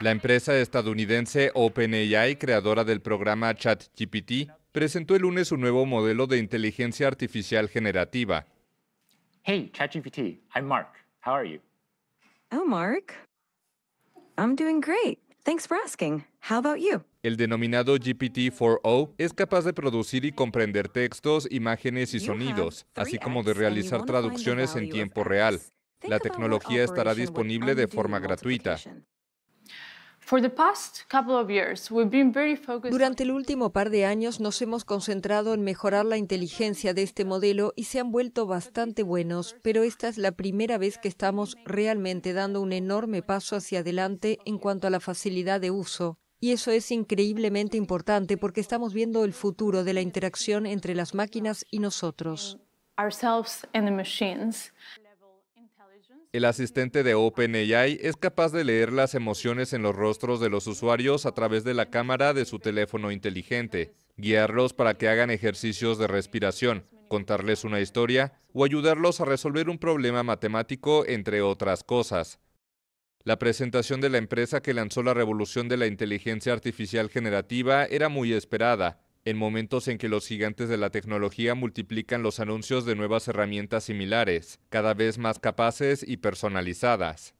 La empresa estadounidense OpenAI, creadora del programa ChatGPT, presentó el lunes su nuevo modelo de inteligencia artificial generativa. Hey, ChatGPT, I'm Mark. How are you? Oh, Mark. I'm doing great. Thanks for asking. How about you? El denominado gpt 4 o es capaz de producir y comprender textos, imágenes y sonidos, así como de realizar traducciones en tiempo real. La tecnología estará disponible de forma gratuita. Durante el último par de años nos hemos concentrado en mejorar la inteligencia de este modelo y se han vuelto bastante buenos, pero esta es la primera vez que estamos realmente dando un enorme paso hacia adelante en cuanto a la facilidad de uso. Y eso es increíblemente importante porque estamos viendo el futuro de la interacción entre las máquinas y nosotros. El asistente de OpenAI es capaz de leer las emociones en los rostros de los usuarios a través de la cámara de su teléfono inteligente, guiarlos para que hagan ejercicios de respiración, contarles una historia o ayudarlos a resolver un problema matemático, entre otras cosas. La presentación de la empresa que lanzó la revolución de la inteligencia artificial generativa era muy esperada, en momentos en que los gigantes de la tecnología multiplican los anuncios de nuevas herramientas similares, cada vez más capaces y personalizadas.